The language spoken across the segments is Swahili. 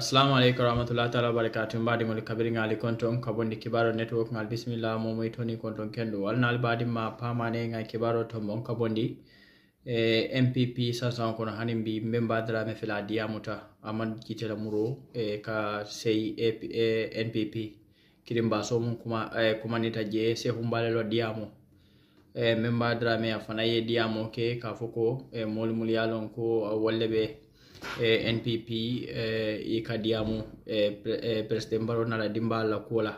assalamu aleykum rahmatullahi taala wabarakatu min mbadi moni kabiringaali kon toon ka bonndi kibaro network ngal bisimillah mo moy toni kon toon kenndu walnaal baadima paamane e ngal kibaro to mon ka bonndi e mpp sasan kono hani mbi mbe mbadirame fela diyamuta amadou jitela muro e ka sey e, e npp kirimba so mum kumae kumanita jee sehu mbalelo diyamo e mbe mbadirame a fanaye diyamo ke ka fo ko e molimol yalon ko wolle ɓe eh, npp eh, e kadiyamu eh, eh, président e mbaro nala dimba allah kuola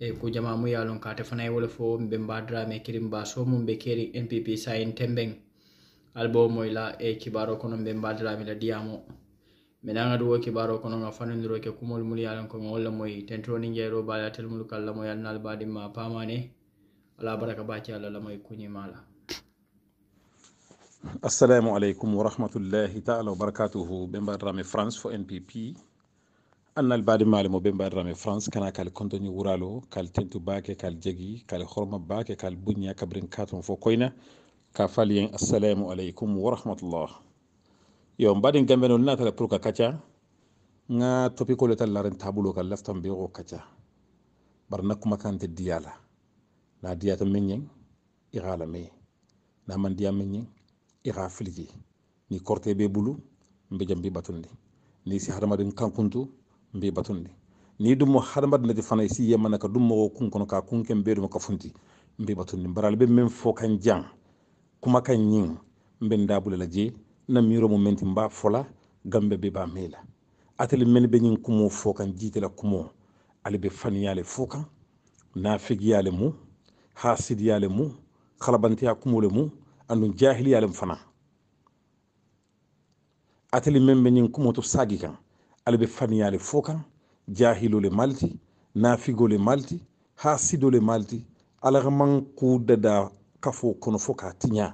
eh, kujamamu yalon ka tefanayi wole fo mbe mbadira me kirin basomu mbe keri npp sayin temben albo moyla e eh, kibaro kono mbe mbadiramila diyamo minaga duwo kibaro kononga fanodiro ke kumol muli yalon koga wolla moyi tentroni jeyro bala telmulukallamoyalnal badimma pamane ala baraka baki allah lamoyi kuñimala la. assalamu aleykum wa rahmatullahi taala wa barakatuhu ɓe mbaɗirami france fo npp annal baɗe mali mo ɓe mbaɗirami france kana kal contenu wuralo kal tentu bake kal jegui kal horma bake kal buña kabrin katon fo koyna ka faliyen assalamu aleykum wa rahmatullah yo mbaɗin gambe non natala pour ka kacca ga topikole tan laren tabulo kal laftan be o kacca bar nakkuma kante diyala na diyata men yen ihala me naman diya men yen e ha ni korte be bulu mbe jam bi batunde ni si hadama ɗen kankuntu mbi batunde ni dum mo hadama ɗe nati fana si yemana ka dum mo kun kono ka kun kunken ɓeɗumo ka funti mbi batunde baral be mem fo kan jang kuma kan nyin ñin mben la je na miro mo menti mba fola gambe be ba mela atele men be nyin kumo fo kan jite la kumo ali be faniyale fo kan nafigiyale mu hasidiyale mu khalabantiya kumule mu andun jahiliyalem fana atele meŋ be ñin kumoto sagi kan ala be faniyale fo kan jahilole malti nafigole malti ha le malti ala man ku dada kafo kono fo ka tiña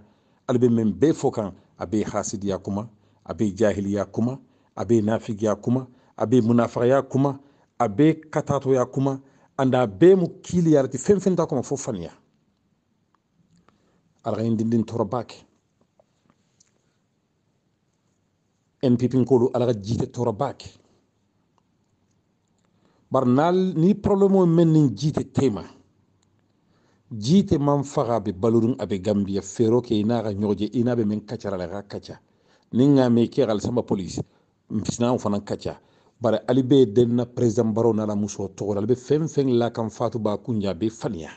ala be men be fo kan abe hasidiya kuma abe jahiliya kuma abe nafigiya kuma abe munafaya kuma abe katatoya kuma anda be mu kiliyarati fen fenta kuma fo faniya alagayindindin torobake npipinkolu alaga jiite torobake bari naal ni problème men nin jiite tema jiite man faga be balodun abe gambiya fero ke ina ga nyoje ina be men kacara laga kaca ni nga me ke gal samba police mpisna fana kaca bari ali denna président baro nala muso togora ali fem fem la kan fatu ba kunja be faniya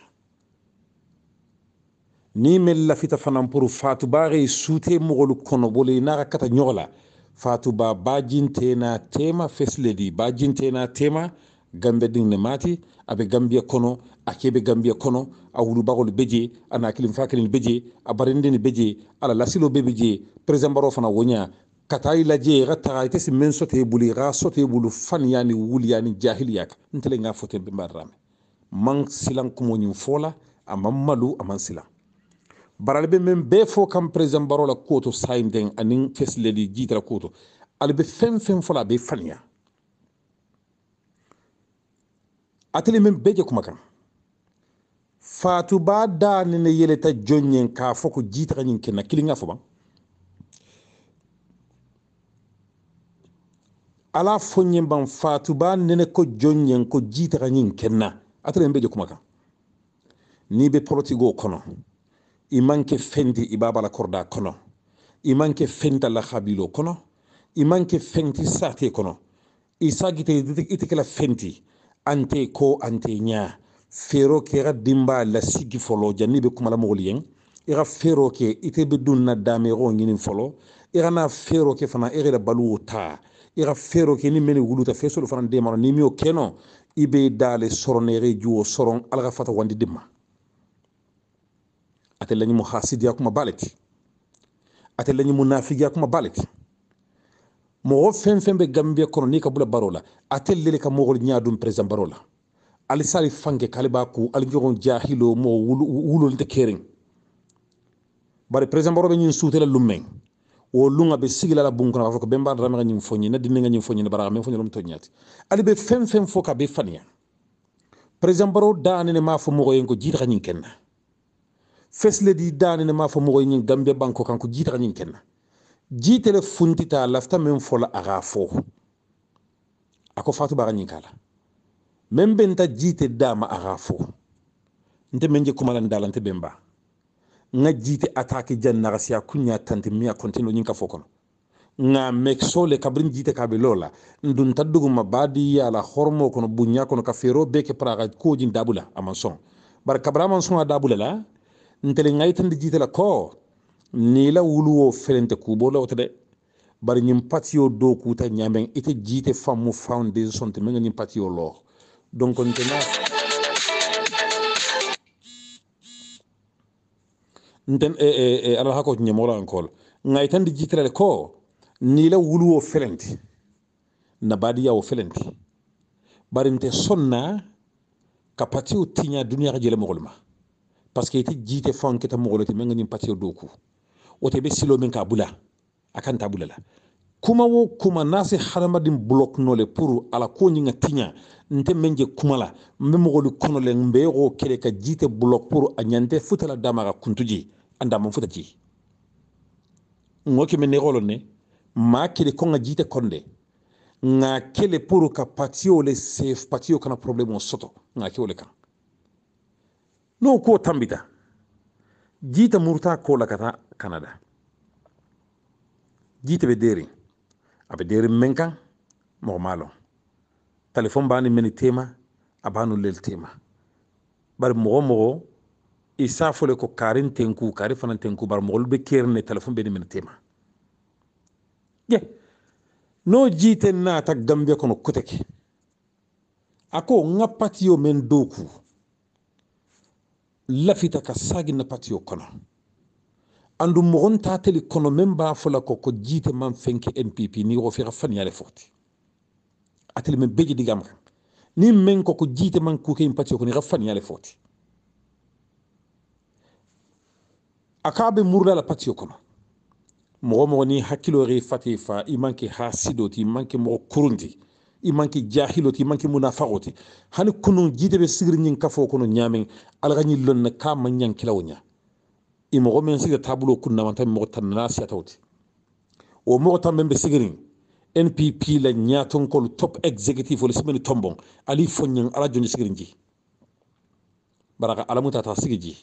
ni mel lafita fana pour fatou fatubare suute mogolu kono bole naxa kata ñoxla fatuba bajintena tema fesledi bajintena tema gambe ɗin ne maati aɓe gambiya kono a keɓe gambiya kono a wulubagol beje ana kilim fakilin beje a barindini beje ala lasilo be beje président baro fana wonya katayi laje xa taxa ite si men sote buli xa sote bulu fan yani wul yani jahiliya ka ntele nga foten be mang man silan kumoñin fola aman malu aman silan baralbe men bɛɛ fo kam président baro la koto sayimden ani fesileli jiitala koto ali be fɛn fɛn fɔla a be faniya atele men bɛɛ jɛ kuma kan fatuba da ne yeleta jɔn ye k'a fɔ ko jiitaga ɲin kɛnna kelen ka fɔ ala fo ɲɛ ban fatuba nene ko jɔn ye ko jiitaga ɲin kɛnna atele men bɛɛ jɛ kuma kan n'i be politiki o i manke fenti i babala korda kono i manke fenta la habilo kono i manke fenti sate kono i sagite ite kala fenti ante ko ante nya fero ke ra dimba la sigi folo janni be kuma la mogolien i e ra fero ke ite be dun na dame ngini folo i e ra na fero ke fana i e ra balu ta i ra fero ke ni meni wuluta fesolu fana de ni mi keno i dale soronere juo soron alga fata wandi dimma ate lañi mo ya kuma baleki ate lañi ya kuma baleki mogo fen fen be gambiya kono ni ka bula baro ate lele ka mogol ñaadum président baro la ali sali fanke kale ku ali jogon jahilo mo wulol te kering bari président barola be ñin la lummen wo lunga be sigila la bunkona ko bemba mbar ramaga ñim foñi na dinga ñim foñi na bara me foñi lum to ali be fen fen foka be fania président barola daane ne ma fo mogo yen ko jiita ñin kenna fesledi danene maa fo mogoy ñin gambia banko kanko jiitaka ñin kenna jiitele funtita lafta men fola aga fo ako fatu baga ñin kala men benta jiite dama aga fo nte men je kumalan dalante ben ba nga jiite attaque jannaga siya kuña tante miya continue ñin ka fo kono nga mek sole kabrin jiite kabe lola ndun tadduguma baadi yala hormo kono buña kono ka fero beke praga kojin dabula aman son bar kabra man son a dabula la ntele ngay tan di jitala ko ni la wuluwo felente ku bo lawta de bari ñim patio do kuta ñameng ite jite famu foundation te menga ñiŋ patio lo donc nte nten e e e ala hako ñemola ankol ngay tan di jitala ko ni la wuluwo felente na wo yawo felente bari nte sonna ka patio tiña duniya ka jele mogol ma parce que ite jiite fanke ta mogolo te menga nim patio doku ote be silo men ka bula akan ta bula la kuma wo kuma nasi blok no le pour ala ko nyinga tinya nte menje kuma la mbe mogolu kono le mbe go kere ka jiite blok pour anyante futala dama ka kuntuji anda mo futati ngoki men ne golo ne ma kele ko nga jiite konde nga kele pour ka patio le safe patio kana problème soto nga kele kan no koo tambita jita murta ko koo lakataa kanadha jiita be deerin abe deerin men kan mogo maa lon telefon baa meni tema abanu lel tema bari mogo mogo i saa fole ko karin tenku kari fana tenku bari mogolu be keerin ne telefon be meni tema ye no jite naata gambiya kono koteke a ko n ga patiyo men doku lafita ka saginna patiyo kono andum mogon tateli kono men ba fola ko ko jiite man fenke npp ni wo fira faniyale foti ateli men beje digam kan ni men ko ko jiite man kuke in patiyo ko ni faniyale foti akabe murla la patiyo kono mogo mogo ni hakkilo re fati fa i manke ha sidoti i manke mogo kurundi imanki jahiloti imanki munafaqoti hani kunu jide be sigri nyin kafo kono nyamen alga nyi lon na kama nyan kilawnya imogo men siga tabulo kunna man tan mogo tan nasiya tawti o mogo tan men be sigrin npp la nyaton top executive wala simeni tombon ali fonyen ala joni sigrin ji baraka alamuta sigi ji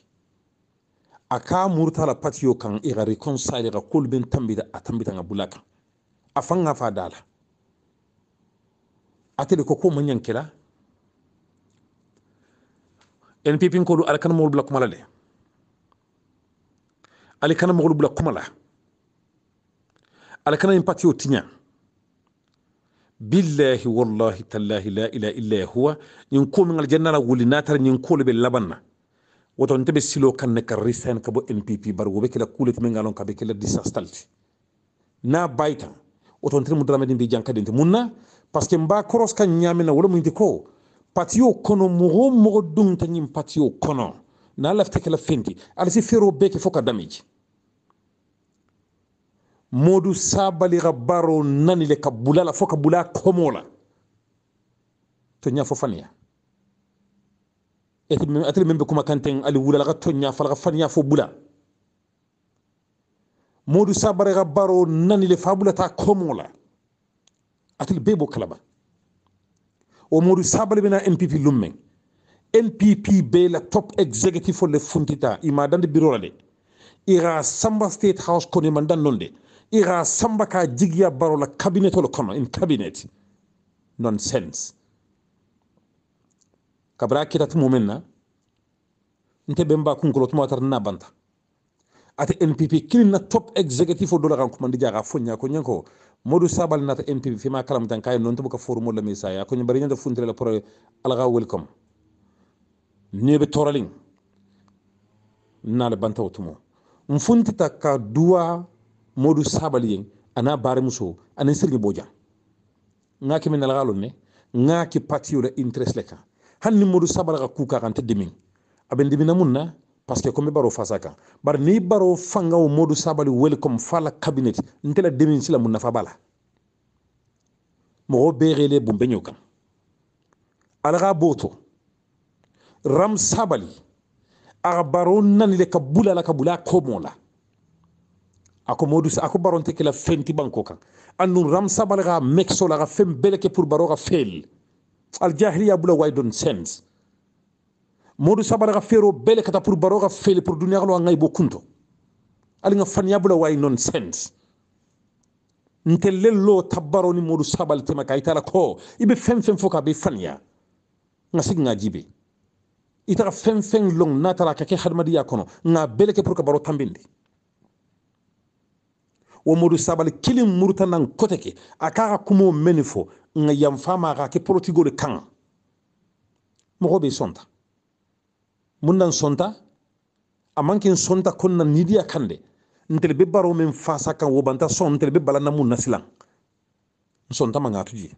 aka murtala patiyo kan i ga reconcile ga kulbin tambida a tambita ga bulakan a fanga fa dala atede ko ko mo ñankila npp ko du alkana mo bla kumala de alkana mo bla kumala alkana en patio tinya billahi wallahi tallahi la ila illa huwa ñin ko min aljanna la wuli natar ñin ko be labanna woto nte be silo kan ne ka risen ka bo npp bar wo be kila kulet min ngalon ka be kila distance na baita woto nte mu dramadi bi jankadi nte munna parce que mba koros kan ñamina wala muñde ko patio kono mo mo dum ta nyim patio kono na lafte kala fendi alasi fero beke foka damage modu sabali rabaro nani le kabula la foka bula komola to nya fo et même atel même kuma kanteng ali wulala ka toña fala ka faniya fo bula modu sabari rabaro nani le fabula fabulata komola atel bee bo kalama o moɗo sabale mena mpp lummen npp bee la top exécutif olle funtita ima dande birola de ira samba state house kono ima dan non de ira samba ka jigiya barola cabinet ole kono in cabinet nonsense kabra kitati mumen na nte ɓe mba kunkolo tuma tata na banta ate npp kilin na top exécutif o dola kan kumandi jaga fo ñako ñanko modu sabal nata mp fima kalam tan kay non to forum la misaya ko nyambari nyanda fundre la pro alga welcome nebe toraling nala banta otumo mfuntita ka duwa modu sabal yin ana bare muso ana sirgi boja ngaki min alga ne ngaki patio la interest leka hanni modu sabal ga kuka kan tedde min aben dimina munna parce que ko mi baro fasa kan ni baro fangawo modu sabali weli fala cabinet ntela demin sila mu nafa bala mogo begele bumbe ñew alaga boto ram sabali aga baro nanile ka bula la ka bula komo la ako modu ako baron te kila fenti banko kan annu ram sabali ga mekso ga fem beleke pour baro ga fel al jahiliya bula why don't sense modu sabara ga fero bele kata pour baroga ga fele pour dunia ga lo ngai bokunto ali nga fanya bula way nonsense ntelello tabaro ni modu sabal tema kay tala ko ibe fem fem foka be fanya nga sig nga jibe itara fem fem long na tara ka ke khadma hadmadi yakono nga bele ke pour ka baro tambindi wo modu sabal kilim murta murtanan koteke akara kumo menifo nga yam fama ka ke politigo de kan mo be sonta munnan sonta amankin sonta konna nidiya kande ntel be baro men fasa kan wobanta son ntel be balana mun nasilan sonta mangatu je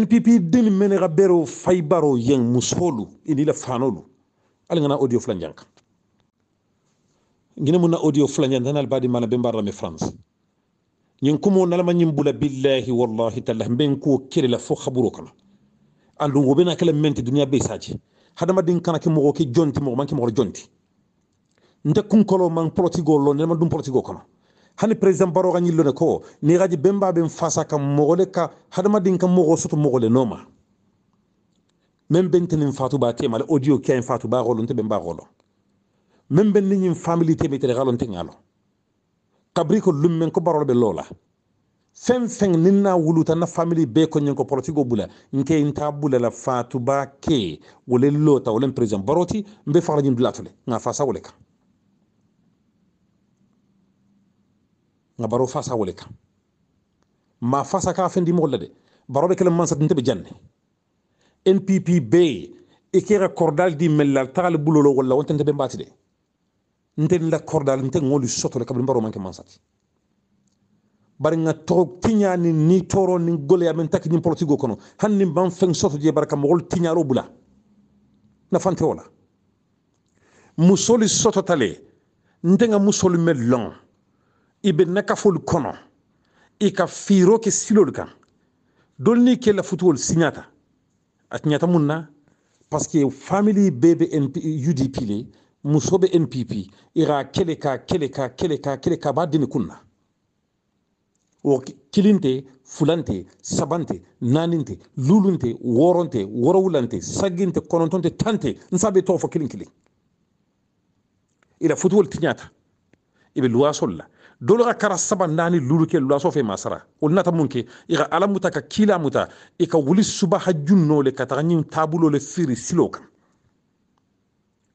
npp deli mene ga bero fay baro yen musolu inila fanolu ala audio flan ngina mun audio flan janka badi mala be barra me france ñin kumo nalama ñin bula billahi wallahi tallahi ben ko kele fo khaburo kana andu wobena kala mente dunya be saji hadamaden kana kɛ mɔgɔ kɛ jɔn tɛ mɔgɔ man kɛ mɔgɔ jɔn tɛ n tɛ kun kɔlɔ man pɔlɔtigo lɔ ne ma dun pɔlɔtigo kɔnɔ hani president baro ka ɲilo ne ko ni gaji bemba ben fasa ka mɔgɔ le ka hadamaden ka mɔgɔ soto mɔgɔ le nɔma men ben tenin fatu ba tema le audio kɛ en fatu ba golo nte ben ba golo men ben ni family teme tere galo nte ngalo kabri ko lummen ko baro be lola sen sen ninna wuluta na family be ko nyen ko politiko bula nke inta bula la fatu ke wole lota wole president baroti mbe faraji blatule nga fasa wole ka nga baro fasa wole ka ma fasa ka fendi mo de baro be kelam mansat ntabe janne npp be ikera cordal di melal tagal bulolo wala wonte ntabe mbati de ntel la cordal ntel ngoli soto le baro manke mansati bari nga toro tiñani ni toro ni goleya men takki nin politigo kono hanni ban fen soto je barka mogol tiñaro bula nafante wala musoli sototale ntenga musoli mel lon ibe nakafol kono i ka fiiro ke silol kan dolni ke lafutuwol siñata a tiñata mun na parce que famille bee be udp le muso be npp i ka kele ka kele ka kele ka kele ka b'a dini kun na kilinte fulante sabante filan lulunte woronte worowulante naani tɛ lulu tɛ wɔɔrɔn tɛ wɔrɔwulan ila futuwol tiɲata i luwasol la dolo ka kara saba naani lulu kɛ luwaso fɛ masara o nata mun kɛ i ka kila muta i wuli subahaju nɔ ka taga ɲin taabolo le feere silow kan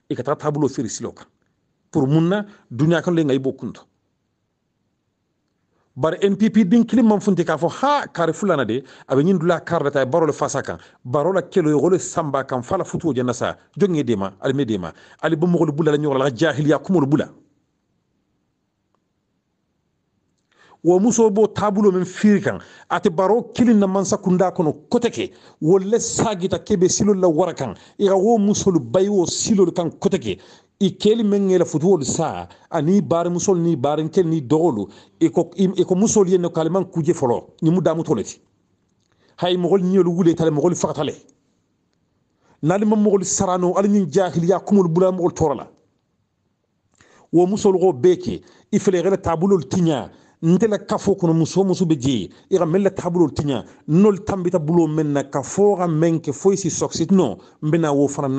i ka taga taabolo feere kan pour mun na duniɲa kan le ka i b'o kuntɔ bar npp din kili man funti k'a fɔ ha kari fulana de a be ɲin dula kari la ta baro le fasa kan baro la kelo ye wolo samba kan fala futuo janna sa jɔn ye dema ali me dema ali bomogolu bula la ɲɔgɔn la jahiliya kumolu bula wo muso bo tabulo min firi kan ate baro kilin na mansa kunda kono kote ke wolle sagita kebe silo la warakan kan i ka wo musolu bayi wo kan kote ke i keli meŋ ŋela futuolu saa ani baarimusolu ni baarinkel ni dogolu iko musolu ye no kalimaŋ kuje folo ñimu damuto le ti hay mogol ñiolu wule tale mogol fakata le nalima mogol sarano ala ñiŋ jahiliya kumolu bula mogol tora la wo musolu ko bee ke i felegela taabulolu tiña nte la kafo kono muso muso be jee i xa men la taabulolu tiña nol tambita bulo mena na ka fo xa meŋ ke foyi si soksitino n wo fana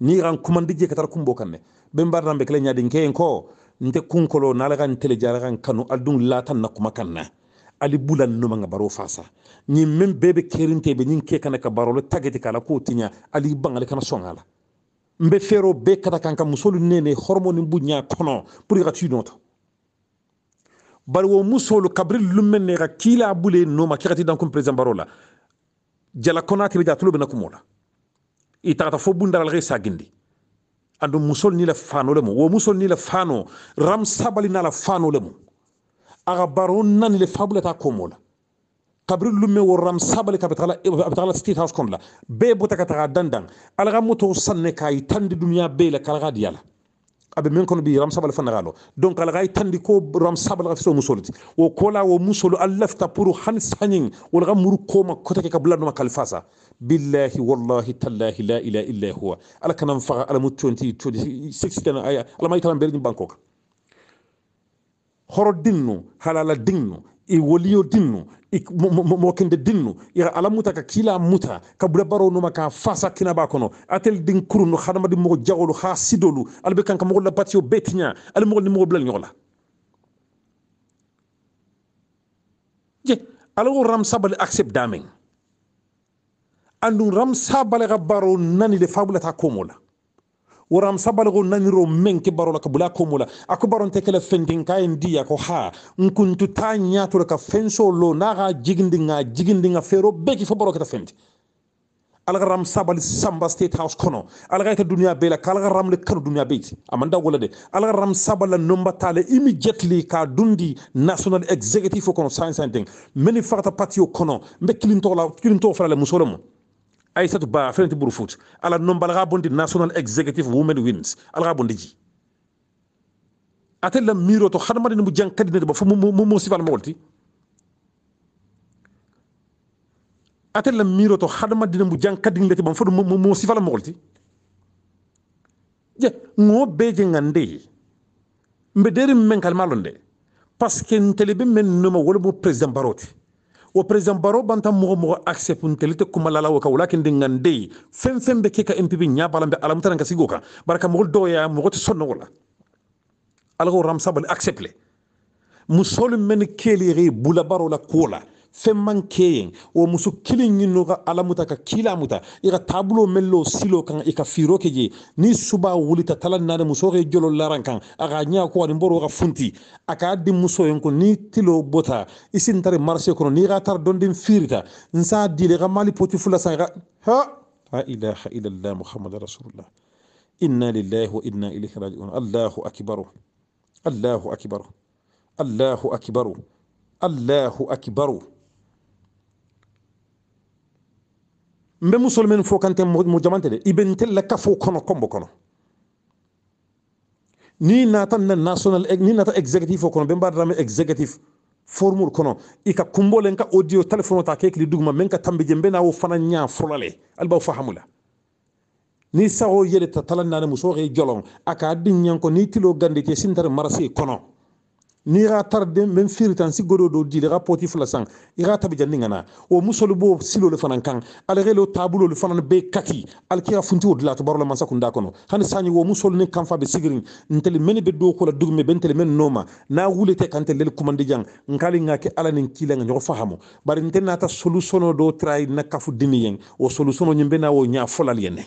ni ran niran kumandije katar kumbo kanne be mbarnambe kele ñaadi keyen ko nte kunkolo na nalagan tele jaragan kanu aldun latan na kuma kanna ali bulan numa nga baro fasa ni mem bebe kerinte be ñin ke kana ka barolo tagete kala ko tinya ali bangal kana songala mbe fero be kata kanka musolu nene hormone bu ña kono pour ga tunoto bari wo musolu kabril lumen ne ga kila bule noma kirati dan kum president barola jala konakri ja tulo be na kumola itata fo bundaral re sagindi andu musol ni la fano le wo musol ni la fano ram sabali na la fano le mo aga baron nan le fabula ta komola kabri lumme wo ram sabali kapitala kapitala state house kon la be bota ka ta dandan alga moto sanne kay tandi dunya be la kalga diyala abe min kono bi ram sabal sabala fannagano donc ala gay tandi ko ram ga so musolti wo kola wo o musolo ta pour han sañin wala ga muru koma kotake ka bulanoma kalfasa billahi wallahi tallahi la ila illa huwa ala kanan fa ala mu conti codi aya ala may tan berɗin bankoka horo dinno halala dinnu i woliyo dinnu mokinde dinnu ira ala muta ka kila muta ka bula baro numa ka fasa kinaba kono atel din kurunu hadamadi mogo jagolu ha sidolu ala be kanka mogo labatiyo betiña ala mogo ni mogo blal ñogola je ala wo ram sabale accept dameng andun ram sabale ka baro nani le fabulata komola waram sabalgo naniro men ke barola ka bula komula ako baron te kala fendin kay ndiya ko ha nkuntu ta nyato ka fenso lo na ga jigindi nga jigindi nga fero beki fo baro ka fendi alaga ram sabal samba state house kono alaga ta dunya bela kalaga ram le kanu dunya beti amanda gola de alaga ram sabal nomba tale immediately ka dundi national executive kono science and thing meni fakata patio kono mbe kilinto la kilinto fara le musolomo aissatu ba fenti buru fut ala nombal ga bondi national executive women wins ala ga bondi ji atella miro to xadma den mu jang kadine ba fu mu sifal ma wolti atella miro to xadma den mu jang kadine lati ba fu mu mu sifal ma wolti je ngo beje ngande mbederi men kal malonde parce que ntele men numa wala mo president baroti wa président baro banta mogo mogo acceptele te kumalala wo ka walakin de ngande fen fen be ke ka mpp ñabala mbe alamutana ka sigo kan baraka mogol doya mogo te sonnogo la alago ram sabal accepte musolu men kelire bula baro la kuola fɛnman kɛ o muso kelen ɲinino ka ala ka kiila muta i ka taabulo melloo silo kan i ka fiiro ke je ni suba wulita tala naani muso ke jolo laran kan a ka ɲa ko ani boro ka funti a k'a di muso yen ko ni tilo bota i sin tari marise kɔnɔ n'i ka tari dɔnden fiirita n s'a dile ka mali poti fula san i ka ha la ilaha illallah muhammad rasulullah inna lillahi wa inna ilayhi raji'un allahu akbaru allahu akbaru allahu akbaru allahu akbaru mbe be men fo kante mo jamante de ibn be la kafo kono kombo kono ni nata na national ek ni nata executive o kono be mbaɗatame executive formule kono ika kumbo len ka audio telephone ta kek li duguma men ka tambije n be na wo fana nya fulale alba fahamula ni sago yele ta talanna na muso xe jolon a ka di ñanko ni tilo gandi gandite sintar marase kono ni ra tarde men firi si godo do dile rapporti fula ira tabi janni ngana o musolu bo silo le fanan kan ale relo tabulo le fanan be kaki al funti o dilatu barola man sakunda kono hani sani wo musolu ni kanfa be sigirin ntele men be do ko la dugme ben tele men noma na wulete kan tele le kumande jang nkali ngake ala nin kila nga nyoko fahamo bari ntenata solution do try na kafu dimiyen o solution nyimbe na wo nya folal yene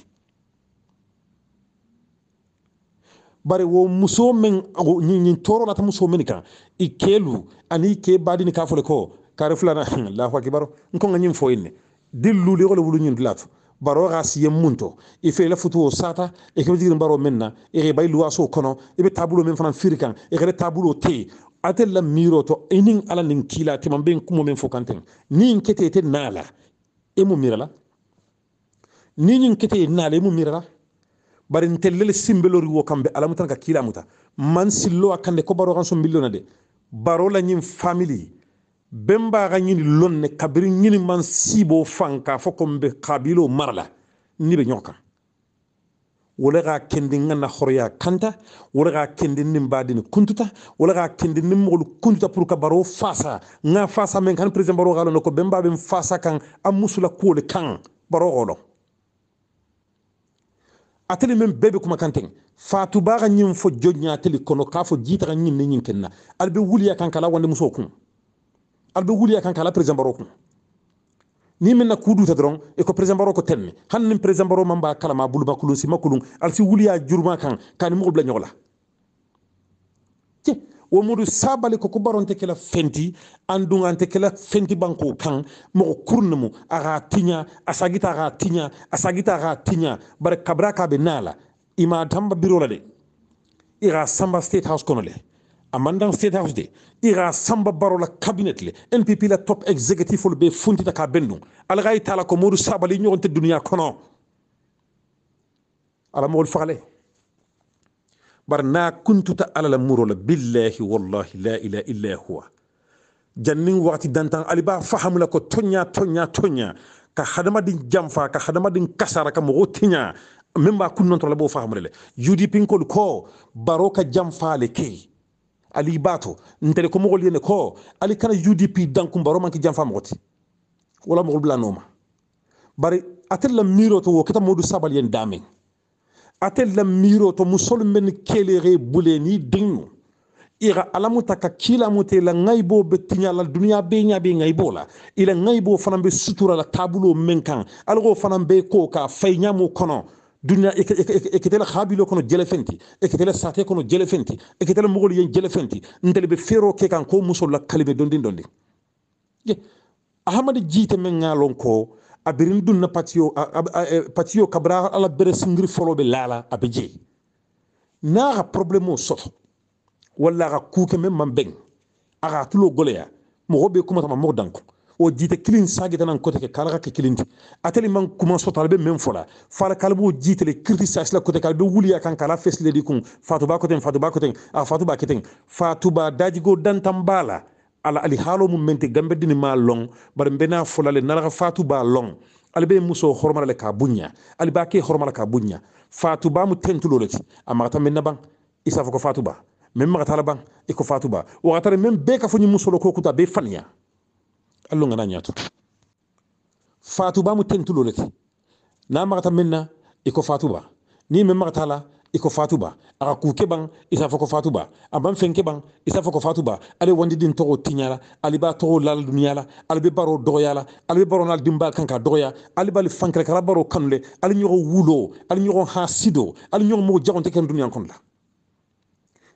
bari wo muso min nin tɔɔrɔ la ta muso min kan i kelu ani i ke badi ni k'a fɔle ko kare filana la akibaru n kɔn ka ɲin fɔ yen ne dillu le wala wulu ɲin dilatu baro ga siye munto to i fe la futu sata e ke jirin baro min na e ke bayi luwaso kɔnɔ i be taabolo min fana firi kan e kɛra taabolo te ate la miro to inin ala nin kila tema ben kumo min fo kanten nin kete te nala e mu mirala ni nin kete nala e mu mirala bari ntellele simbelori wo kamɓe alamutan ka kila muta man sillo akande ko baro kan so millona de baro la nyim family bemba ga ñini lonne kabiri nyini man sibo fanka fo ko mbe kabilo marla ni be nyoka wala ga kendi ngana horoya kanta wala ga kendi nim badin kuntuta wala ga kendi nim kuntuta pour ka baro fasa nga fasa men kan president baro galo ko bemba be fasa kan amusula kole kan baro golo atali men bebe kuma kanten fatu baga nyin fo jodnya atali kono ka fo jitara nyin ne nyin kenna albe wuliya kan kala wande muso kun albe wuliya kan kala president baro kun ni min na kudu ta dron e ko president baro ko tenni hannin president baro mamba kala ma bulba kulun si makulun alsi wuliya jurma kan kan mu bla nyola womudu sabali ko kubaron te kela fenti andunga ante kela fenti banko kan mo kurnumu aga tinya asagita aga tinya asagita aga tinya bar kabra ka be nala ima tamba birola de iga samba state house kono le amandan state house de iga samba barola cabinet le npp la top executive ol be funtita ka bendun algayi tala ko modu sabali ñogonte duniya kono ala mogol fagale barna kuntuta alala murola billahi wallahi la ilaha illa huwa jannin wakati dantan aliba fahamula ko tonya tonya tonya ka hadamaden janfa ka hadamaden kasara ka mɔgɔw tenya min b'a kun nɔntɔrɔla b'o fahamule le udp kolu ko baro ka janfa le ke ali b'a to ntere ko mɔgɔlu yene ko ali kana udp dankun baro man ki janfa mɔgɔ ti wala mɔgɔlu bila nɔ ma bari ate la miiro to wo kita modu sabali yen damin la miro to musol men kelere buleni ding ira alamuta ka kila mute la ŋayibo betinya la dunya be nya be ŋayibo la ila ŋayibo fanambe sutura la tabulo menkan algo fanambe ko ka fayi mo kono duniya eketela khabilo kono jele fenti eketela sate kono jele fenti eketela mogolu yen jele fenti ntele be fero ke kan ko musol la kalime dondin dondi ahamadi jite men ŋa lon ko abirin dun na patio eh, patio kabra ala bere singri folo be lala abije na ga problemo soto wala ga kuke men man beng aga tulo goleya mo be kuma tama mo danko o jite clean sagi tanan kote ke kala ke kilinti ateli man kuma so talbe mem fola fala kalbu jite le kirti la kote kala wuli ya kan kala fesle di fatu fatuba kote fatuba kote a fatuba kete fatuba fatu ba daji dan tambala ala ali halo mu mente gambe dini ma long bar mbena fulale nalaga fatu ba long ali be muso hormarale ka bunya ali ba ke hormala ka bunya fatu ba mu tentulo lati amma ta menna ban isa ko fatu ba men ma ta ban e ko fatu ba wa tare men be ka funi muso lo ko kuta be fanya allo ngana nyato fatu ba mu tentulo lati na ma ta menna e ko fatu ba ni men ma ta la iko fatuba aka ku ban isa foko fatuba aban fen ban isa foko fatuba ale wandi din togo tinyala ale ba togo lal dunyala ale be baro doyala ale be baro nal dimba kanka doya ale bal fankre kala baro kanle ale nyoro wulo ale nyogo hasido ale nyoro mo jagonte ken dunya kon la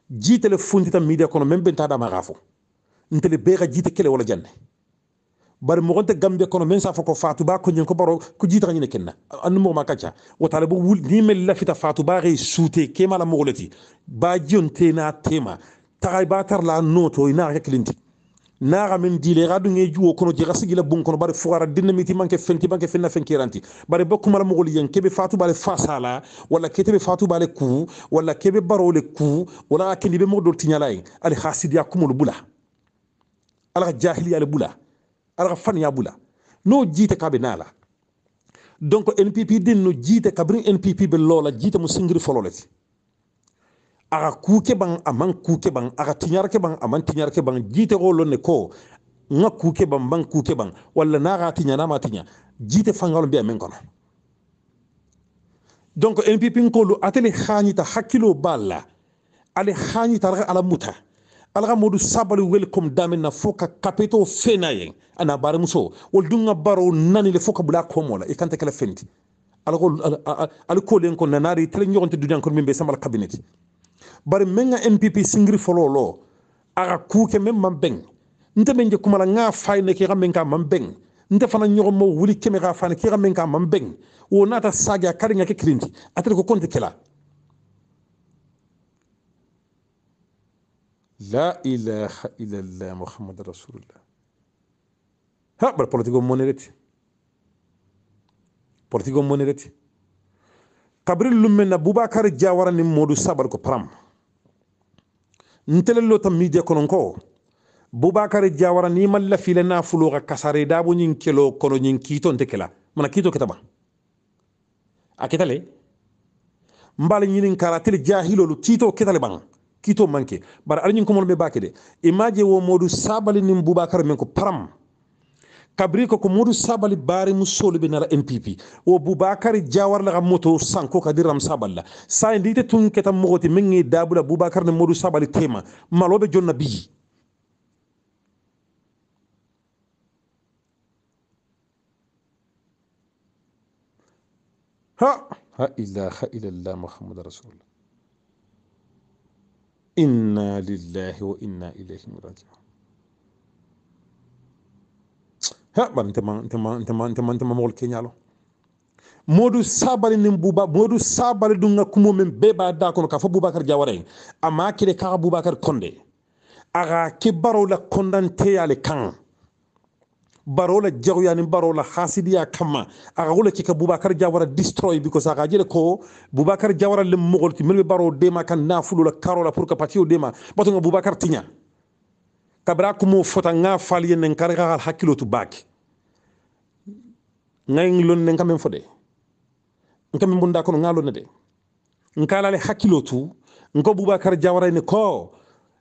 jitele funtita media kono membe tada magafo ntele bega jite kele wala janne bari gonte gambe kono men sa foko ko ba ko nyen ko baro ko jita nyine kenna an mo makacha o talabo wul ni mel la fita ba re soute ke mala mo golati ba jonte na tema tay ba tar la noto ina ka klinti naxa men dile xa dunge juwo kono jega sigila bun kono bari fugara dinamiti manke fenti manke fenna fenkiranti bari mala mo gol yen kebe fatu bale fasala wala ketebe fatu bale ku wala kebe baro le ku wala kendi be mo dol tinyalay yen ali hasidiya kumul bula ala jahiliya le bula ala faniya bula no jiite kaɓe naala donc npp din no jiite kabrin npp ɓe loola jiite mo singiri fololete aga kuke ban aman kuke ban aga tiñarke ban aman tiñarke ban jiite ko lonne ko nga kuke ban ban kuke ban walla naga tiña nama tiña jiite fangalo mbiya men kono donc npp nkolu atele hañita hakkilo balla ale hañita raga ala muta ala alhamadu sabali welcome damina fo ka kapito fena yen ana baramuso wol dunga baro nani le fo ka bula komo la e kanta kala fenti alko alko ko nanari tele nyogonte dudan ko min be samal cabinet bari menga mpp singri fololo aga kuke mem man beng nte men je kumala nga fayne ki ramen ka man beng nte fana nyogon mo wuli kemera fana ki ramen ka man beng wonata saga karinga ke krinti atel ko konte kela La ilaha illallah Muhammad Rasulullah. Ha politiko monereti. Politiko monereti. Kabril lumme na Bubakar Jawara ni modu sabar ko pram. Ntelelo tam media konon ko. Bubakar Jawara ni malla file na fulo kasare dabo nyin kelo kono nyin kito ntekela. Mana kito kitaba. Akitale. Mbali nyin karatili jahilolu kito kitale bang kito manke bara arñin komol ɓe bakede imaji wo modou sabali nin boubacar men ko param kabri ko ko modou sabali baari mu solu ɓe nara mpp wo boubacary diawarla ka moto sanko kadi ram saballa sa ndite tun keta mogoti min ge dabula boubacar ne modou sabali tema maloɓe jonna biyi ha ha ilaha illallah muhammadu rasulullah inna lillahi wa inna ilaihi rajiun. ha ɓan ntema mogol keñalo modou sabali nin bouba modou sabali ɗum ngakkumo men be ba dakono ka fo boubacar diawara en amma kire kaka boubacar konde aga ke barola le kan barola jagoyani barola hasidiya kama aga wole kika bubakar jawara destroy because aga jele ko bubakar jawara le mogol ki melbe baro dema kan nafulu la karola pour que patio dema bato nga bubakar tinya kabra kumo fota nga fal yenen kar ga hakilo tu bak ngay nglon nen kamen fode nkamen bunda kono ngalo ne de nkala le hakilo tu nko bubakar jawara ne ko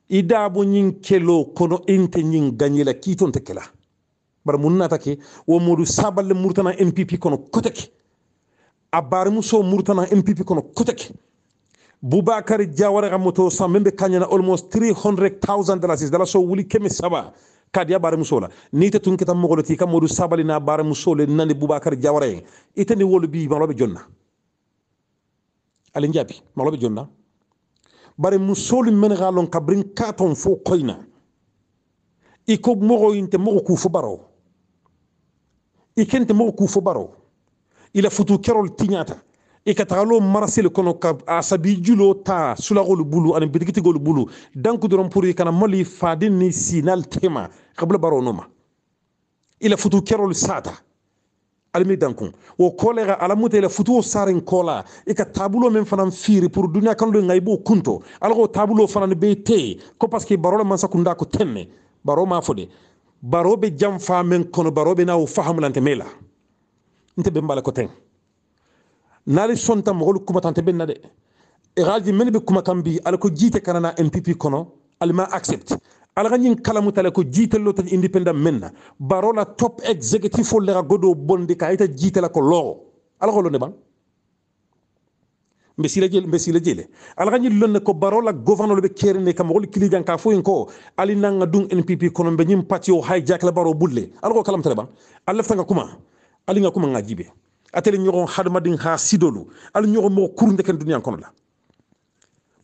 ida bo nyin kelo kono inte nyin ganyela kiton tekela bara mun nata ke womodu saballe murtana npp kono koteke abbari muso murtana npp kono koteke boubacary diawara xa moto sambe mbe almost 300000 dalasis dala so wuli keme saba kadiya bare muso la ni te tun kita mogolo ti modu sabali bare muso le nani boubacary diawara en itani wolu bi maloɓe jonna alen jaabi maloɓe jonna bare musolu men xa kabrin katon fo koyna iko mogo inte mogo ku baro i kente mogo kufo baro ila futu kerol tiñata i ka kono ka asabi julo ta sulagolu bulu ani bidigitigolu bulu danku doron pour i mali fadin ni sinal tema kabla baro noma ila futu kerol sata alimi dankun wo kolega alamute ila futuo sarin kola i tabulo min fana fiiri pour duniya kanu do nga kunto ala tabulo fana be te ko parce que baro mansa kunda ko temme baro ma fo baro be janfa men kono baro be nawo fahamulante mela nte be mbala nali ten naali sonta mogolu kumatante ben na de egalji men be kumakan bi ala ko jiite kanana npp kono alma accept ala ga ñin kalamu tale ko jiitelo tan independent men na baro la top executive fo lera godo bondi ka ita jiite la ko loro ala ko lo ne ban mbe sila jele mbe sila jele alaga ñi lon ko barola gouverneur be kerene kam gol kilijan ka foyin ko ali nanga dung npp kono mbe ñim pati o hay jakla baro bulle algo kalam ba alla fanga kuma ali nga kuma nga jibe atele ñogon hadma ding ha sidolu ali ñogon mo kurnde ken dunya kono la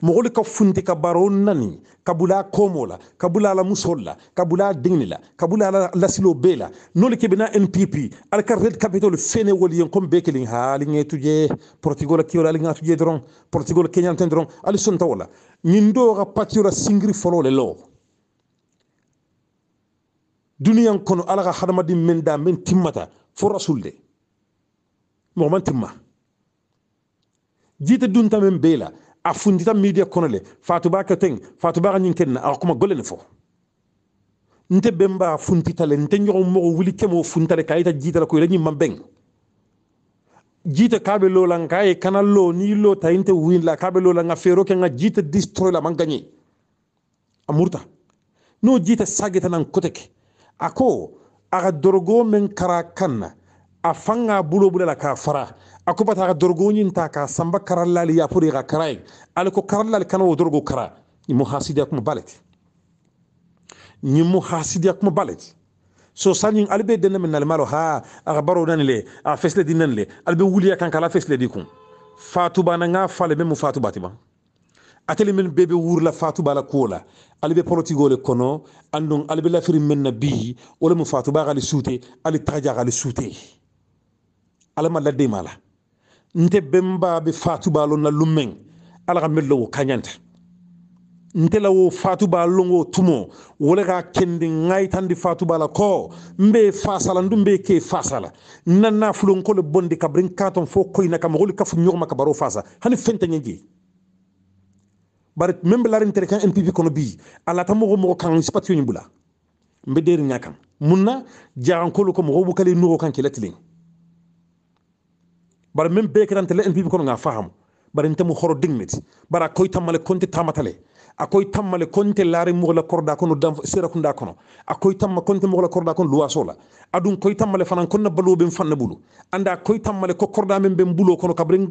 moxolu ka funti ka baro nani kabula komo la kabula ala musol la kabula dingni la kabula ala lasilo bee la nolu ke bena npp ala ka red capital fene wol yen comme bee kelin haali ŋe tuje portigo la kiyola ali tuje doron portigo la keñalten doron ali sonta wo la ñin do xa patiola singiri folo le lo duniyan kono ala ka hadamadin men da men timmata fo rasul de moxo man timma jiite dunta men bee la a fundita media kono le fatuba ke teng fatuba nyin ken a kuma golle fo nte bemba funtita le nte ñoxo moxo wuli kemo funtale ka yita jiitala koy la ñimma beng jiita kaɓe lolan ka ye kana lo ni lo ta inte winla kaɓe lolan ga fero ke ga jiita destroy la man gagne a murta no jiita sagetanan kote ke a ko axa men kara kanna a fan k'a bulo bula la k'a fara a ko bata ka dorogoɲin ta k'a sanba karalali ya pour i ka kara ye ali ko kana wo kara ɲimu hasidiya kuma bale ti ɲimu hasidiya kuma bale ti so sanyin ali be denne min nalimaro ha a ka le a fesile di le ali wuliya kan kala fesile di kun fatubana n ka fale min mu fatu batiba atele min bebe wurla fatu bala kola alibe politigo le kono andon alibe lafiri men na bi wala mu fatu ba gali soute ali taja gali soute alama la dema nte bemba be fatu balo na lumeng ala mello kanyanta nte la wo fatu balo ngo tumo wole ga kendi ngai tandi fatu bala ko mbe fasala ndumbe ke fasala nanna fulon ko le bondi kabrin katon fo koyna kam gol kafu nyoma kabaro fasa hani fente ngi bari même la rentre kan npp kono bi ala tamogo mo kan spatio ni bula mbederi nyakam munna jaankolo ko mo bu kale nuro kan kelatiling bara min be kirantele en bibi kono nga faamu bara ntemu horo dignity bara koy tammale konte tamatale akoy tamale konte laare mugla korda kono dam sera kunda kono akoy tamma konte mugla korda kono luwa sola adun koy tammale fanan konna balu ben fanna bulu anda koy tamale ko korda men ben bulo kono kabren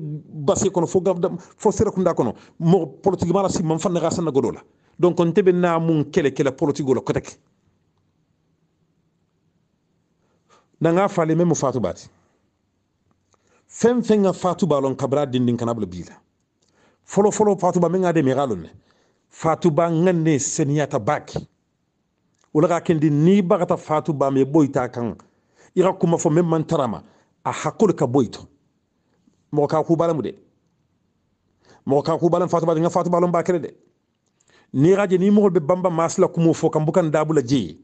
basse kono fo gavdam fo sera kunda kono mo politique mala sim man fanna gasanna godola donc on tebe na mun kele kele politique gola kotek nanga fale memu fatu bati fen fen ga fatu balon kabra dindin kana bula bila folo folo fatu ba men ga de mi galon ne fatu ba nganne seniyata baki wala kendi ni bagata fatu ba me boyta kan ira kuma fo men man tarama a hakul ka boyto mo ka ku balamu de mo ka ku balam fatu ba nga fatu balon ba kere de ni raje ni mo be bamba masla kumo fo kam bukan dabula ji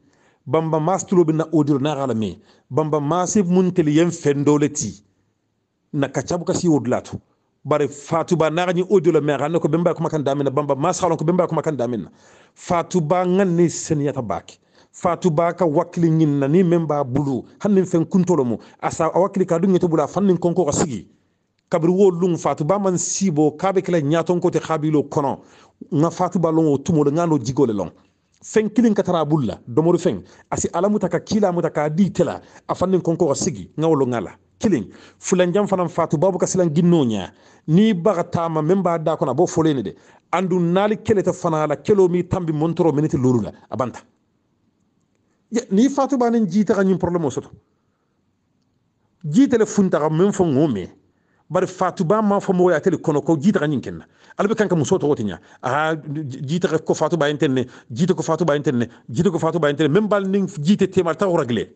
bamba mastulo bi na odiro na galame bamba masif e mun tel yen fendoleti na kacabu kasi wudlatu bari fatuba naxañi audio me xan ne ko bemba kuma kan damina bamba masaxalon ko bemba kuma kan damina fatuba nganni seniyata bake fatuba ka wakkili ñinna ni men ba bulu hannin fen kuntolo mu asa a wakkili ka du bulu a fannin konko xa sigi kabiri wo luŋ fatuba man sibo kabe kela ñaton kote kono ŋa fatuba loŋ wo ŋa no jigo le loŋ fen kilin ka tara bulla domoro fen asi alamuta ka kilamuta ka di tela a fannin konko xa sigi ŋa wo lo ŋa la kilin jam fanam fatu babu kasilan ginnoña ni bagata ma memba da kona bo folene de andu nali kele ta fanala kelo mi tambi montoro miniti lorula abanta ni fatu banen jiitaxa ñin problème o soto funta funtaxa mem fo ngome bar fatu ba ma fo mogoya tele kono ko jiitaxa ñin kenna ala be kanka musoto wotinya a jita jiitaxa ko fatu ba ten jita ko fatu ba ten jita ko fatu ba ten mem bal ning jite temal taxu ragle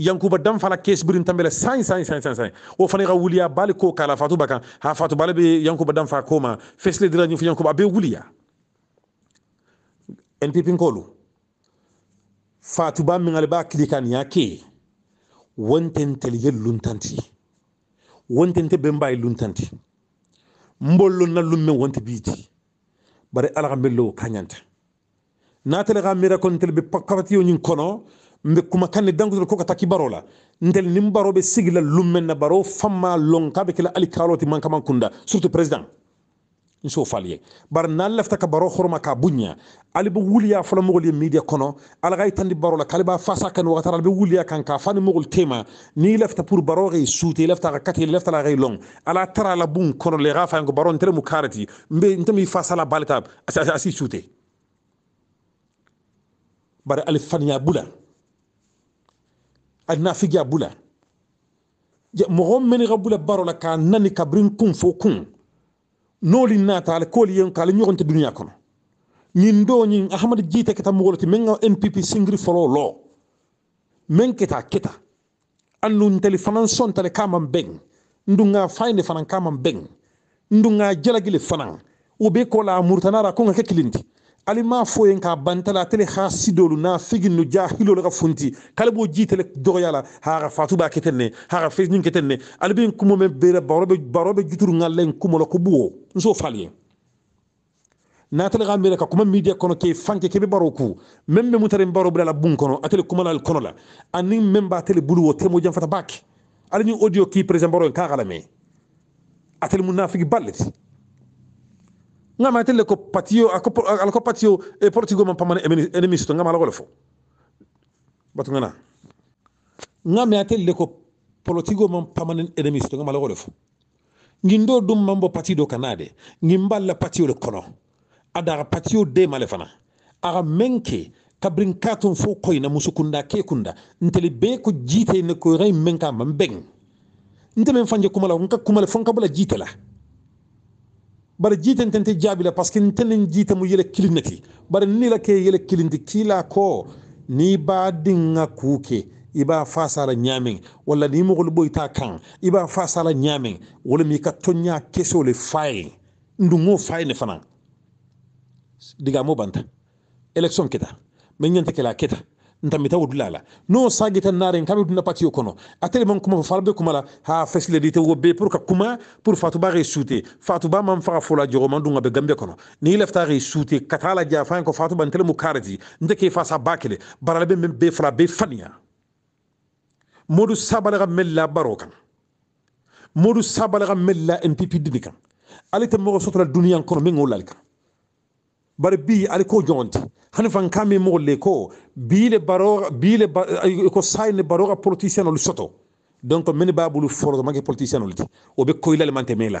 yankuba danfala kes birin tambele sain sain sain sain sain wo fana ka wuliya bali ko kala fatu baka ha fatu bali be yankuba danfa fa koma fesle dira ñu fi yankuba be wuliya npp nkolu fatu ba min alba klikan ya ke wonten tel yellun tanti wonten te be mbay lun tanti mbollo na lum men wonte biiti bare ala ka kanyanta natale ga mira kon tel be pakati yo ñin kono mbe kumakande dangu ko kata kibarola ndel nimbaroɓe sigila lummen na baro famma lonkaɓe kela ali kaloti mankaman kunda surtout président nso falye bar na lafta ka baro horma ka bunya ali be wuliya fala mogol media kono ala gay tandi baro la kaliba fasa kan wata ala be wuliya kan ka fani mogol tema ni lafta pour baro gay soute lafta ka kati lafta la gay long ala tara la bun kono le gafa ngo baro ntere mu karati mbe ntami fasa la balita asi soute bar ali fanya bula alinafigiya bula mɔgɔ meni ka bula baro la k'a nani kabiri kun fo kun n'olu nata ale k'olu ye k'ale ɲɔgɔn tɛ duniya kɔnɔ ɲin do ɲin ahamadu jite keta mɔgɔ ti men ka npp singiri fɔlɔ lɔ men keta keta an nun tali fana sɔn tali k'a man bɛn n dun ka fayin fana k'a man bɛn n dun ka jalagile fana o bɛ kɔ la murutana ra ko ka kɛ kilinti alima fo yen ka bantala tele ha sidolu na figinu jahilo la funti kala bo jitele dogoyala hara fatu ba ketene ketenne hara fesnin ketenne albin kumo men bere barobe barobe juturu ngalen kumo lo kubuo nso falien natale ga mere ka kuma media kono ke fanke ke baro ku memme mutare baro bula la bun kono atele kuma la kono la anin memba tele bulu wo temo jam fata bak alani audio ki present baro ka kagala me atele munafiki balleti ngama tele ko patio alko patio e eh, portigo man pamane enemis to ngama lagole fo batu ngana ngama tele ko politigo man pamane enemis to ngama lagole fo ngindo dum mambo patido kanade ngimballa patio le kono adara patio de malefana ara menke kabrin katon fo koyna musukunda ke kunda ntele be ko jite ne ko ray menka mambeng beng nte men fanje kumala nka kumala fonka bula jite la bara jiitentente jaabila par ce que ntenen jiita yele kilinnati bara nila ke yele kilinti kiila ko ni baa dinŋa kuuke fasala ñaameŋ walla ni mogolu boyi taa kaŋ i fasala ñaameŋ wala mi ka toña kesoo le faaye nduŋo ne fanaŋ digamo banta élection kita mais ñante kela kita ntamita wo dula la n'o sagita nare ntabe duna patiyo kono atele man kuma farbe kuma la ha facilité wo be pour ka kuma pour fatuba re soute fatuba man fa fola jogo man dunga be gambe kono ni lefta re soute katala ja fan ko fatuba ntele mu karati ndeke fa sa bakile barale be be fra be fania modu sabalaga mella barokan modu sabalaga mella npp didikan alite mo sotola duniyan kono min ngolal bari bi ali ko jonti hani fan kami le ko bi le baro bi le eh, ko sai sayne baro politicien lu soto donc min babulu fordo magi politicien olu ti o be koy koylale mante mela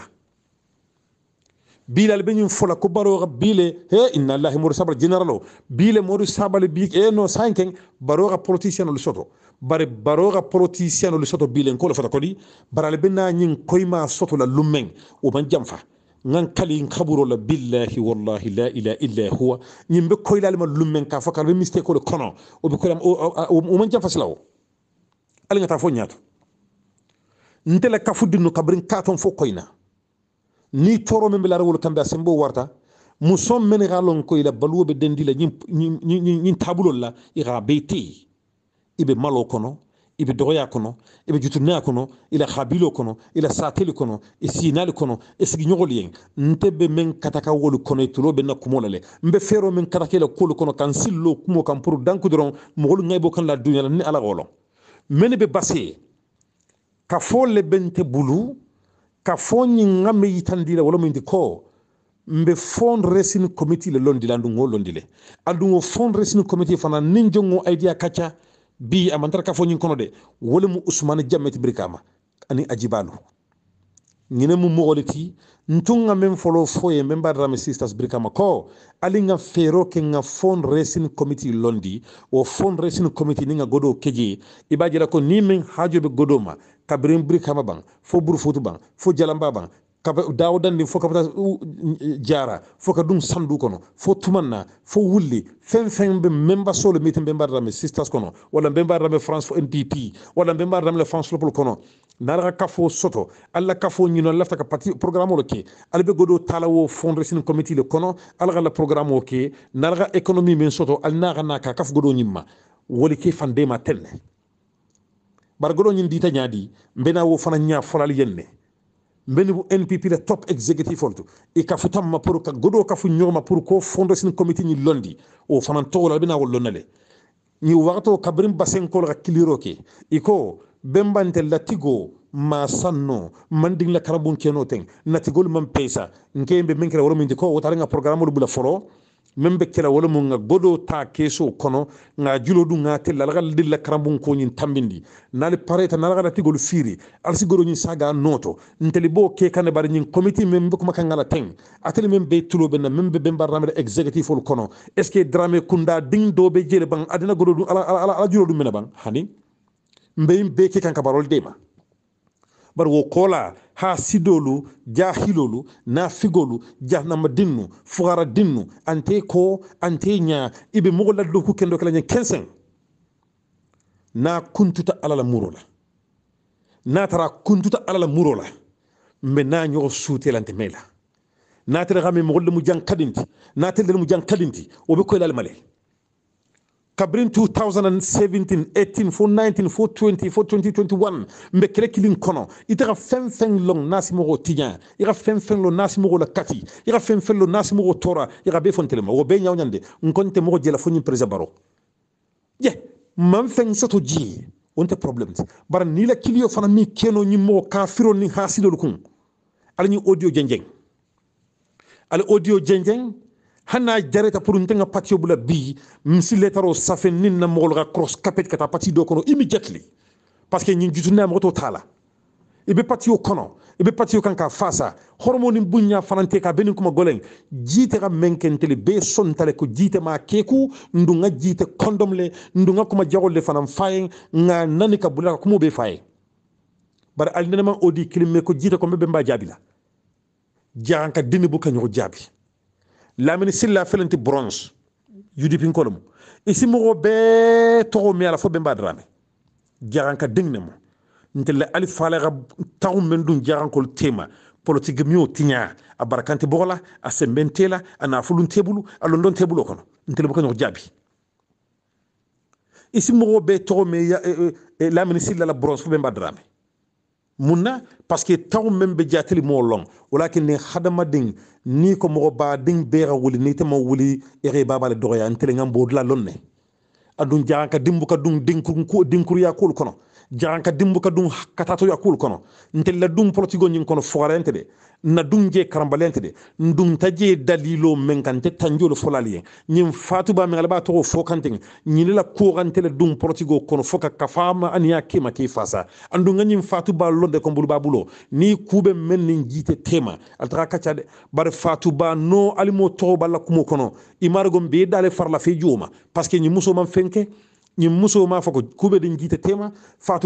bilal albe fola ko baroga bile he eh, inna allahi modu sabal generalo bile modu sabale bi e no sanken baro politicien lu soto bari baro politicien lu soto bile ko lo fata kodi barale be na ñing koyma soto la lumeng o man jamfa ngan kalin kaburo la billahi wallahi la ila illa huwa ñim be koy lalma lummen ka fakal be miste ko kono o be kolam o man jafas law nga ta fo ñaatu ntele ka fuddinu kabrin ka ton fo koyna ni toro men bela rawol kambe sembo warta mu som men galon koy la baluwo be dendi la ñim ñim ñim tabulol la ira beti ibe malo kono i bɛ dɔgɔya kɔnɔ i bɛ juturunaya kɔnɔ i la habilo kɔnɔ i la sateli kɔnɔ i e siinali kɔnɔ i e sigiɲɔgɔnli ye n tɛ bɛ min ka wolu kɔnɔ i e tulo bɛ na kumo la n bɛ fɛɛrɛ min ka taga la kolu kɔnɔ ka n sililo kumo kan puru danku dɔrɔn mɔgɔlu ŋa i b'o kan la dunyala ni ala wɔlɔ mene bɛ base ye ka fɔ le bɛ n tɛ bulu ka fɔ ɲi ŋa mɛ yitandira wala min ti kɔ mbe fundraising committee le londila andungo londile andungo fundraising committee fana ninjongo idea kacha bi amantara kafo ñing kono de wala mu usman jammeti birkama ani ajibalu ngine mu mogoliti ntunga men folo foye men ba rame sisters birkama ko ali nga fero ke nga fond racing committee londi o fond racing committee ni nga godo keje ibaji la ko ni men hajo be godoma kabrin birkama bang fo buru futu bang fo jalamba bang daawo dawdanndi fo kabata e, jaara fo ka ɗum sandu kono fo tumanna fo wulli fen fen ɓe memba sole miyte ɓe mbaɗatame sistas kono walla ɓe mbaɗatame france fo npp walla ɓe mbaɗatame le france lopol kono naraka kafo soto alla kafo ñino lafta ka parti programme olo ke ala ɓe goɗo talawo fondre sine committee le kono alaka la programme o ke naraka économie men soto alnaka naka kaf goɗo ñimma woli ke fandema tenne bara goɗo ñin dita ñaadi mbena wo fana ña folal yenne mbeni npp la top executive ontu i e ka futamma pour ka godo ka fu ñooma pour ko fondo sin comité ñi londi o fanan bina ɓena wo ni ñi kabrim basen basenkol ka kiliro ke iko e bembante latigo ma sanno manding la karabun keno ten natigol man pesa nkembe menkira woro mindi ko wotarenga programme bula foro min be kela wala mun ga godo ta keso kono ga julo du ga tella laga dilla karambun ko nyin tambindi nali pareta nalaga da tigol firi alsi goro nyin saga noto nteli bo ke kane bar nyin committee min be kuma kangala ten ateli min be tulo be na min be ben bar ramel executive kono est ce que drame kunda ding do be jele bang adina godo du ala julo du mena bang hani mbeyim be ke kan kabarol dema bari wo ha sidolu jahiloolu nafigolu jahnama dinnu fugara dinnu ante ko ante ña be mogo laddo ku kendo la ñe kensen na kuntuta alala la? na tara kuntuta alala murola mbe na ñogo suutelante mela natara xame mogo lemu jang kadinti natara lemu jang kadinti o be koy lal malel kabrin 2017 18 fo 19 fo 20 fo 2021 mbe kele kilin kono itaxa fen fen long nasimoxo tiɲa ixa fen fen lo nasimoxo la kati ixa fen fen lo nasimoxo tora ixa be fontelema wo be ñawñande nkonte moxo jela fo ñin président baro ye man fen soto ji wonte problème bara ni la kilio fana mi keno ñin moxo kafiro ni hasidolu kun ala ñi audio jenjeng ala audio jenjeng hana jareta pour ntenga patio bula bi msi letaro safe nin na mogol ga cross capet kata patio do kono immediately parce que ñin jitu mo to tala ibe patio kono ibe patio kanka fasa hormoni bunya fanante ka benin kuma golen jite ga menkentele be son tale ko jite ma keku ndu nga jite condom le ndu nga kuma jagol le fanam fayen nga nanika bula kuma be fayen bar alinama odi kilime ko jite ko be mba jabila janka dinibu kanyo jabi lamini silla felenti bronze yudipinkolemu isi mogo be togo me ala fo ben ba drame jaxanka dengne mo ntelle ali falaxa taxu men dun jaxankol tema politique miyo tiña a barakante boxola a semben tela a tebulu a london tebulo kono ntele boka ñox isi mogo be togo me eh, eh, eh, lamini silla la bronze fo ben drame mun na parce que taw min bɛ jateli m'o long walakin ni ding ni ko mɔgɔ baden bɛɛ ka wuli n'i tɛ ma wuli ere b'a b'ale dɔgɔya n telen ka b'o la lonne ne janka dimbu ka dimbu ding ku denkurun ding ku ya kul kono janka dimbu ka dun katatoya ya kul kono tɛ la dun pɔlɔtiko ɲin kono fɔgɔra n na dun je karambalen tɛ dɛ n je dalilo mɛn kan tɛ tanjolo fɔlali ye ɲin fatu ba mɛn b'a tɔgɔ fɔ kan tɛ ɲini la ko kan tɛ dun pɔrɔtigo kɔnɔ fo ka kafa ma ani y'a kema fasa an dun fatu ba lɔ de kɔnbulu b'a ni ku bɛ mɛn nin tema a taga ka ca fatu ba no alimo tɔgɔ b'a la kungo kɔnɔ imarigo bɛ dale farala fɛ jo ma paseke ɲin muso ma fɛn ñin muso ma fo ko kuɓe ɗen jiita tema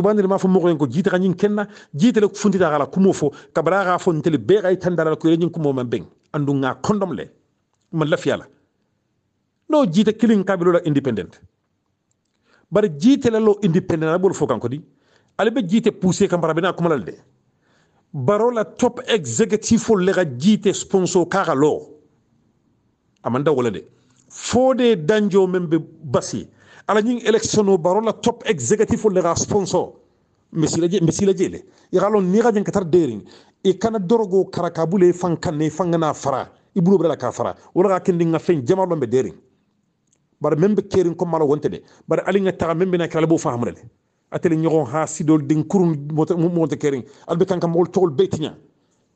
bandir ma fa mo ko jiita ka ñin kenna fundi funtita gala kumo fo ga fon tele be xay tandaral ko yereñin kumo man beng andu nga kondom le man la fiala no jiita kilin kabilu la independent bar bari jiitele lo independent la ɓol fo kan ko di ale be pousser jiite poussé kambara bena kumalal de la top executive fo le ga jiite sponsor kara lo amanda wala de fo de danjo membe basi ala ñing election o barola top executive le sponsor mesila je mesila jele igalon ni gajen katar dering e kana dorogo karakabule fankane fangana fara ibulu bra ka fara wala ka kendi nga fen jamalo be dering bar membe kerin ko mala wonte bar ali nga taxa membe na kala bo fahamrele atele ñogon ha sidol ding kurun monte kerin albe kanka mol tol betinya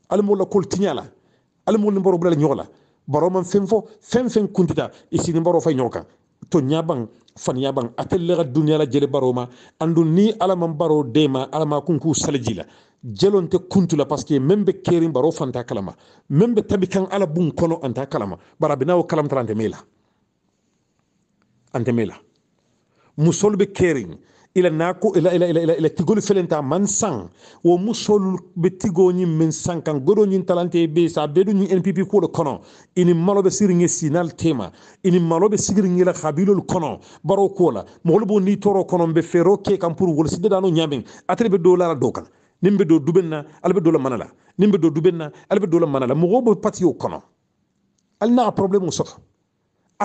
almo la kol tinyala almo ni mboro bra ñola baro man fen fo fen fen kuntita isi ni mboro fay ñoka toɲaban faniyaban a tellega duniyala jele baro ma andu ni ala man baro dema ala ma kun k'u saliji la jelon tɛ kuntu la parce que meŋ be keerin baro fanta kalama meŋ be tabi ala bun kono anta kalama bari a bena wo kalamtara ante mee la ante mee la musolu be keerin ila nako ila ila ila ila, tigol felenta man san wo musol be tigo nyi men san kan godo nyi talante be sa be du nyi npp ko kono ini malo be sirnge sinal tema ini malo be sirnge la khabilol kono baro kola mo bo ni toro kono be fero ke kan pour wol sidda no nyamin atrebe do la do kan nimbe do dubenna albe do la manala nimbe do dubenna albe do la manala mo bo patio kono alna problème soto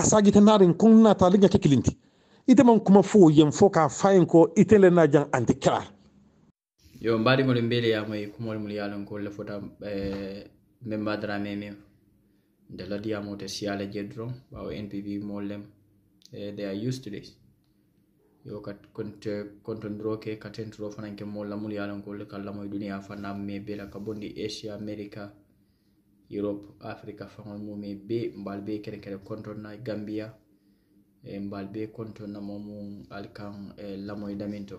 asagita narin kunna talinga kekilinti ite man kuma fo yen fo ka fayin ko ite le na anti kira yo mbari mole mbele ya mai kuma mole ya lan ko le fota eh me madra me me de la diamo te siala jedro bawo npp mo lem eh, they are used to this yo kat konte kontondro ke katentro fanan ke mo mole ya lan ko le kala moy duniya fana me be la kabondi asia america europe africa fanan mo me be mbalbe kere kere kontona gambia e mbaal be konto na mo mum al kan e eh, lamoy damin to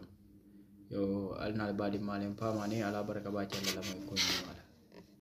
yo alnaal baɗi malen pamani ala baraka ba calla lamoy konno